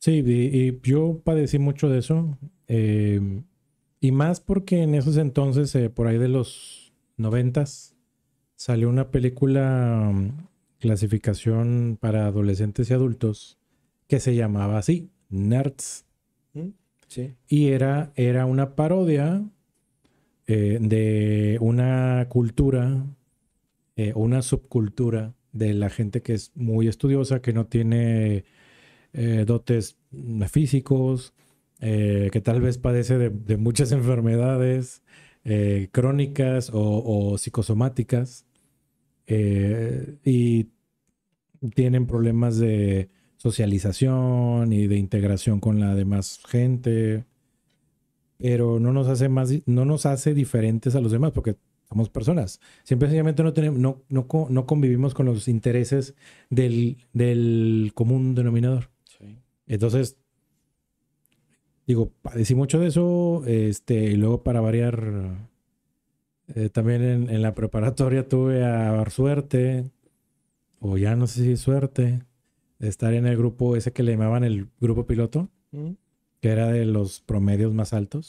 Sí, y, yo padecí mucho de eso. Em, y más porque en esos entonces, eh, por ahí de los noventas, salió una película mm, clasificación para adolescentes y adultos que se llamaba así, Nerds. Mm, sí. Y era, era una parodia eh, de una cultura, eh, una subcultura de la gente que es muy estudiosa, que no tiene eh, dotes físicos, eh, que tal vez padece de, muchas enfermedades eh, crónicas o, psicosomáticas y tienen problemas de socialización y de integración con la demás gente, pero no nos hace más, no nos hace diferentes a los demás porque somos personas. Simplemente no, tenemos, no, convivimos con los intereses del común denominador. Entonces, digo, padecí mucho de eso. Este, y luego para variar, eh, también en, la preparatoria tuve a dar suerte, o ya no sé si suerte, de estar en el grupo ese que le llamaban el grupo piloto, que era de los promedios más altos.